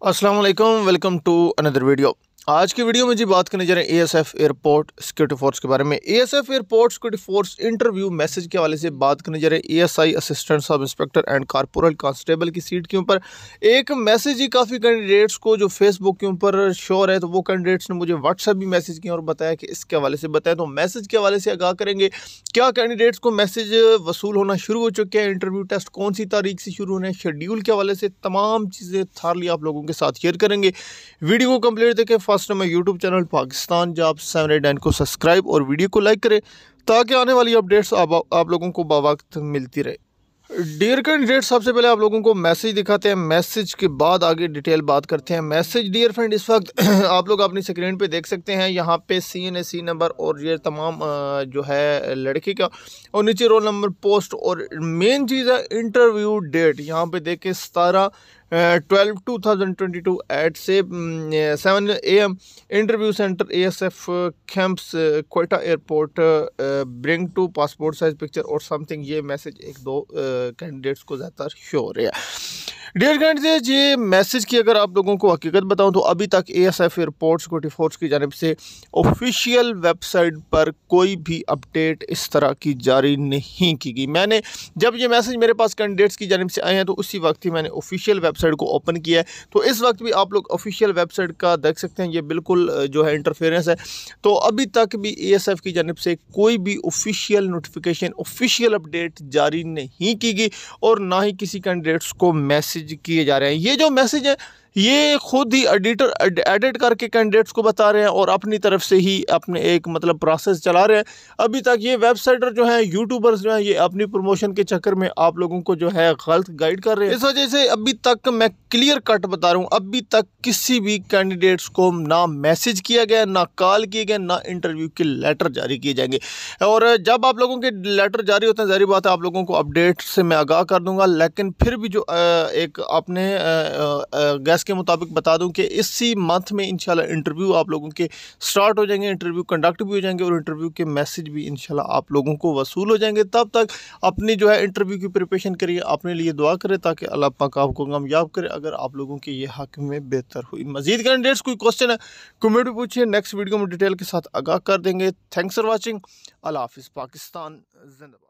Assalamualaikum. alaikum welcome to another video आज की video में जी बात करने जा रहे हैं एएसएफ एयरपोर्ट सिक्योरिटी फोर्स के बारे में ASF airport security force interview message के हवाले से बात करने जा रहे हैं ASI assistant sub inspector and corporal constable की सीट के ऊपर एक मैसेज ही काफ़ी कैंडिडेट्स को जो फेसबुक के ऊपर श्योर है तो वो कैंडिडेट्स ने मुझे व्हाट्सएप भी मैसेज किया और बताया कि इसके हवाले से बताया तो मैसेज के हवाले से आगाह करेंगे क्या कैंडिडेट्स को मैसेज वसूल होना शुरू हो चुके हैं इंटरव्यू टेस्ट कौन सी तारीख से शुरू होने हैं शेड्यूल के हवाले से तमाम चीज़ें थारली आप लोगों के साथ शेयर करेंगे वीडियो को कम्प्लीट देखें first number YouTube channel Pakistan job seven eight nine को सब्सक्राइब और वीडियो को लाइक करें ताकि आने वाली अपडेट्स आप, आप लोगों को बावक्त मिलती रहे डियर कैंडिडेट सबसे पहले आप लोगों को मैसेज दिखाते हैं मैसेज के बाद आगे डिटेल बात करते हैं मैसेज डियर फ्रेंड इस वक्त आप लोग अपनी स्क्रीन पे देख सकते हैं यहाँ पे सी एन सी नंबर और ये तमाम जो है लड़की का और नीचे रोल नंबर पोस्ट और मेन चीज़ है इंटरव्यू डेट यहाँ पे देखें सतारह twelve two thousand twenty two eight से seven A M interview centre A S F camps Quetta airport bring two passport size picture और समथिंग ये मैसेज एक दो कैंडिडेट्स uh, को ज़्यादातर शो हो रहा है डियर फ्रेंड्स ये मैसेज की अगर आप लोगों को हकीकत बताऊं तो अभी तक A S F airport security force की जानब से ऑफिशियल वेबसाइट पर कोई भी अपडेट इस तरह की जारी नहीं की गई मैंने जब ये मैसेज मेरे पास कैंडिडेट्स की जानब से आए हैं तो उसी वक्त ही मैंने ऑफिशियल वेबसाइट को ओपन किया है तो इस वक्त भी आप लोग ऑफिशियल वेबसाइट का देख सकते हैं ये बिल्कुल जो है इंटरफेरेंस है तो अभी तक भी ए एस एफ की जानब से कोई भी ऑफिशियल नोटिफिकेशन ऑफिशियल अपडेट जारी नहीं की गई और ना ही किसी कैंडिडेट्स को मैसेज मैसेज किए जा रहे हैं ये जो मैसेज है ये खुद ही एडिटर एडिट करके कैंडिडेट्स को बता रहे हैं और अपनी तरफ से ही अपने एक मतलब प्रोसेस चला रहे हैं अभी तक ये वेबसाइटर जो हैं यूट्यूबर्स जो हैं ये अपनी प्रमोशन के चक्कर में आप लोगों को जो है गलत गाइड कर रहे हैं इस वजह से अभी तक मैं क्लियर कट बता रहा हूँ अभी तक किसी भी कैंडिडेट्स को ना मैसेज किया गया ना कॉल किए गए ना इंटरव्यू के लेटर जारी किए जाएंगे और जब आप लोगों के लेटर जारी होते हैं जारी बात है आप लोगों को अपडेट से मैं आगाह कर दूँगा लेकिन फिर भी जो एक आपने गैस गैस के मुताबिक बता दूं कि इसी मंथ में इंशाल्लाह इंटरव्यू आप लोगों के स्टार्ट हो जाएंगे इंटरव्यू कंडक्ट भी हो जाएंगे और इंटरव्यू के मैसेज भी इंशाल्लाह आप लोगों को वसूल हो जाएंगे तब तक अपनी जो है इंटरव्यू की प्रिपरेशन करिए अपने लिए दुआ करें ताकि अल्लाह पाक आपको कामयाब करे अगर आप लोगों के ये हक में बेहतर हुई मजीद कैंडिडेट्स कोई क्वेश्चन है कमेंट में पूछिए नेक्स्ट वीडियो में डिटेल के साथ आगाह कर देंगे थैंक्स फॉर वॉचिंग अल्लाह हाफिज़ पाकिस्तान जिंदाबाद